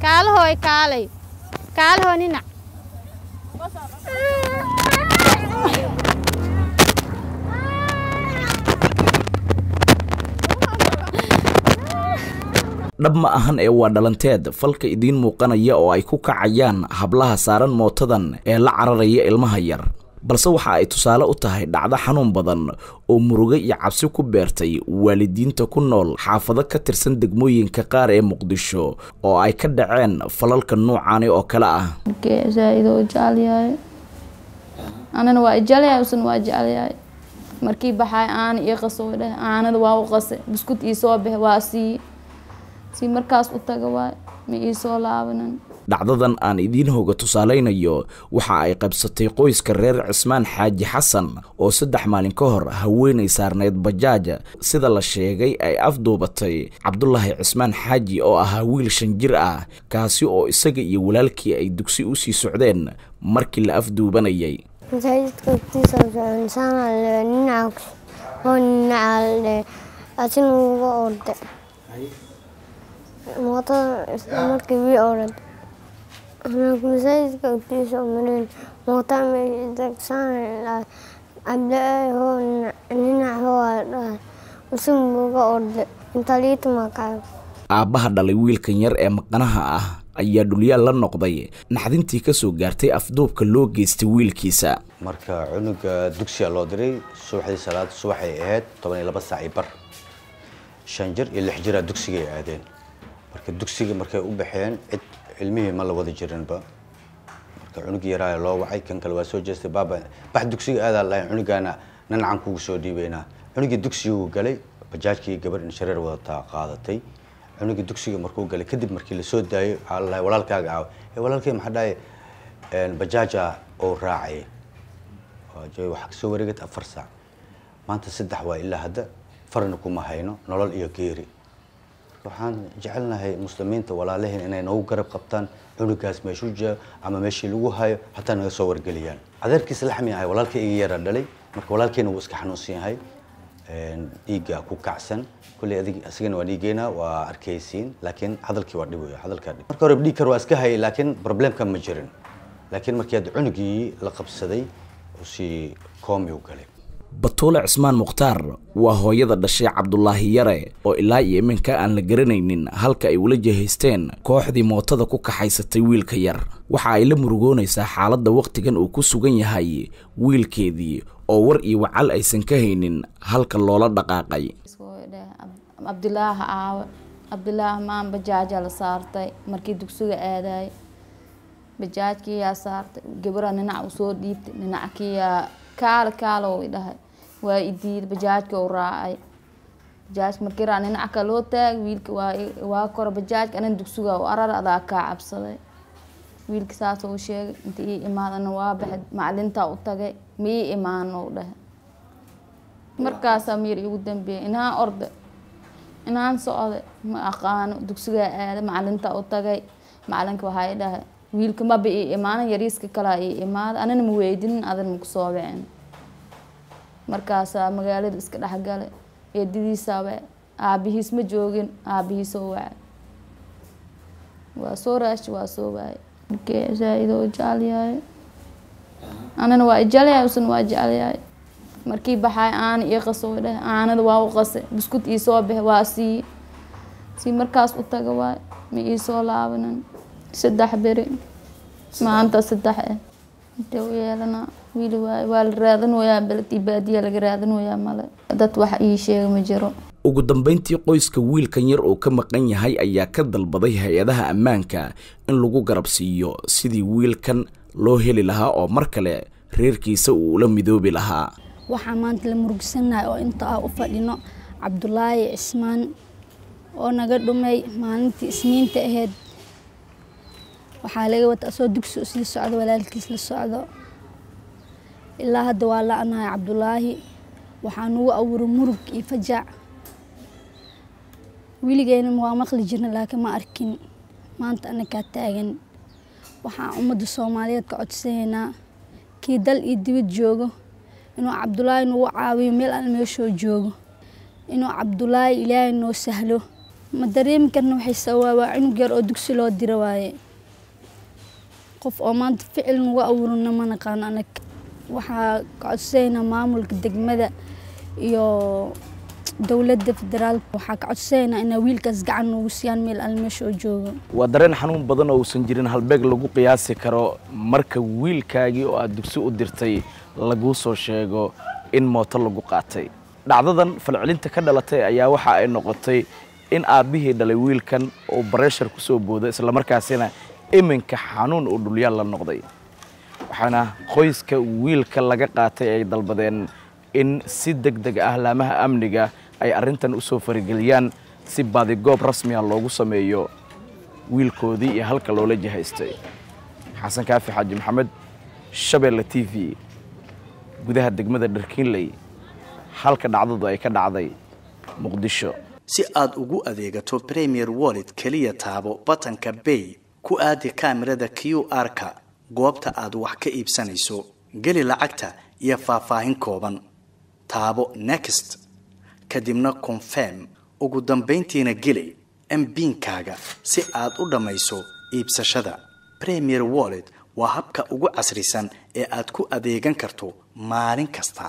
kaalahoy kaalay kaalaho ninac dhab ma ahan ee waa dhalanteed falka idiin muuqanaya oo ay ku kacayaan hablaha saaran mootadan ee la cararaya ilmaha yar balse waxa ay tusaale u tahay dhacdo xanuun badan oo murugo iyo cabsi ku beertay waalidiinta ku nool xaafado ka tirsan degmooyinka qaar ee muqdisho oo ay ka dhaceen falalka nuucani oo kale ah anina waa jeclayahay usna waa jeclayahay markii baxaay aana io qaso dheh aanada waa u qase buskud iisoo bahe waa siiye si markaas u taga waay ma iisoo laabanan dhacdadan aan idiin hooga tusaalaynayo waxa ay qabsatay qoyska reer cismaan xaaji xasan oo saddex maalin ka hor haweenay saarneyd bajaaja sida la sheegay ay afduubatay cabdulaahi cismaan xaaji oo ahaa wiil shan jir ah kaasi oo isaga iyo walaalkii ay dugsi u sii socdeen markii la afduubanayay mootada islamarkii wii orad Kalluumaysiga Agtiisa u marin muuqaal meeshii dagsanaan lahayd Abducaaley how ninac howaa dhahay usum buuga orde intaliita makaayo aabbaha dhalay wiilkan yar ee maqanaha ah ayaa dhulyaal la noqday naxdintii ka soo gaartay afduubka loo geystay wiilkiisa marka cunuga dugsiyaa loo diray subaxdii salaad subaxay ahayd toban iyo laba saac iyo bar shan jir iyo lix jiraa dugsigay cilmihii ma la wada jirinba marka cunug yaraa loo wacay kan kale waa soo jeestay baaba bax dugsiga aadaa lahayn cunugaana nanacan kugu soo dhiibaynaa cunugii dugsiguu galay bajaajkii gabar inshareer wadataa qaadatay cunugii dugsiga markuu galay kadib markii lasoo daayay waxaa lalahay walaalkaaga aaw ee walaalkay maxaa dhahay bajaaj ah oo raacay waxaa kasoo wareegata afar saac maanta saddex waa ilaa hadda farna kuma hayno nolol iyo geeri waxaan jecelnahay muslimiinta walaalaheen inay noogu garab qabtaan cunugaas meeshuu jaa ama meeshii lagu hayo xataa naga soo wargeliyaan cadeerkiisa la xamiyahay walaalkay iga yaraa dhalay marka walaalkeyna wuu iska xanuunsan yahay dhiigga ku kacsan kulley adig isagana waa dhiigeena waa arkaysiin laakiin hadalkii waa dhib wey hadalkaa dhib marka hore dhiig kar waa iska hayay laakiin problemka ma jirin laakiin markii hadda cunugii la qabsaday usii koomi u galay batuule cismaan mukhtaar waa hooyada dhashay cabdulaahi yare oo ilaa iyo iminka aan la garanaynin halka ay ula jihaysteen kooxdii mootada ku kaxaysatay wiilka yar waxa ay la murugoonaysaa xaaladda wakhtigan uu ku sugan yahay wiilkeedii oo war iyo wacal aysan ka haynin halka loola dhaqaaqay cabdulaahi ah, maan bajaaja la saartay markii dugsiga aadaayay bajaajkiyaa saartay gabaraa dhinaca usoo dhiibtay dhinacakiyaa kaalo kaalo dhahay waa idiid bajaajka u raacay bajaaj markiraan dhinac ka loo taag wiilka waa kora bajaajka anan dugsiga u arar adaa kaa cabsaday wiilka saas u sheegay inta ii imaadana waa baxay maclintaa u tagay ma ii imaano u dhahay markaasaa miyar igu dambeeyay inaan orde inaan socday ma aqaano dugsigaa aada macalintaa u tagay macalinka waxaa i dhahay wiilka maba ii imaanin yariiska kalaa i imaada anina ma weydinin adana maku soo wicin markaasaa magaalada iska dhexgale eedadiisawe aabihiis ma joogin aabihiisoo wacay waa soo raashi waa soo waay dhibkee zaa-idoo jecalyahay anina waa ijelyahay usan waa jecelyahay markii baxaay aana ii qaso dheh aanada waa u qase buskud ii soo waa sii sii markaas u taga waay ma ii soo saddex beri maanta saddex ah eh. intee u yeelana wiili waay waa la raadin wayaa beledii baadiya laga raadin wayaa male dad wax ii sheega ma jiro ugu dambeyntii qoyska wiilkan yar oo ka maqan yahay ayaa ka dalbaday hay-adaha ammaanka in lagu garabsiiyo sidii wiilkan loo heli lahaa oo mar kale reerkiisa uu ula midoobi lahaa waxaa maanta la murugsannahay oo inta ah u fadhino cabdulaahi cismaan oo naga dhumay maalintii isniinta ahayd waxaa laga wata asoo dugsi isla socdo walaalkiis la socdo ilaa hadda waa la anahay cabdulaahi waxaa nugu abuuray murug iyo fajac weligeena waa maqli jirna laakiin ma arkin maanta anakaa taagan waxaan ummadda soomaaliyeed ka codsanaynaa kii dal iyo dibad joogo inuu cabdulaahi nagu caawiyo meel aan meeshoo joogo inuu cabdulaahi ilaahay noo sahlo ma dareemi karna waxay sawaabaa cunug yar oo dugsi loo diro waaye qof oo maanta ficil nugu abuurina ma naqaano anag waxaa ka codsanayna maamulka degmada iyo dowladda federaalka waxaa ka codsanaynaa inaa wiilkaas gacan noogu siiyaan meel alle meesha oo jooga waa dareen xanuun badan oo uusan jirin halbeeg lagu qiyaasi karo marka wiilkaagii oo aad dugsi u dirtay laguu soo sheego in mooto lagu qaatay dhacdadan falcelinta ka dhalatay ayaa waxa ay noqotay in aabbihii dhalay wiilkan uu bareeshar ku soo boodo islamarkaasina iminka xanuun uu dhulyaal la noqday waxaana qoyska wiilka laga qaatay ay dalbadeen in si deg deg ah laamaha amniga ay arrintan u soo farageliyaan si baadigoob rasmiga ah loogu sameeyo wiilkoodii iyo halka loola jihaystay xasan kaafi xaaji maxamed shabeelle t v gudaha degmada dharkiinley halka dhacdadu ay ka dhacday muqdisho si aad ugu adeegato bremier wallet keliya taabo batanka bay ku aadi kaamirada q r-ka goobta aad wax ka iibsanayso geli lacagta iyo faahfaahin kooban taabo next kadibna confirm ugu dambayntiina geli mbiinkaaga si aad u dhammayso iibsashada premier wallet waa habka ugu casrisan ee aad ku adeegan karto maalin kasta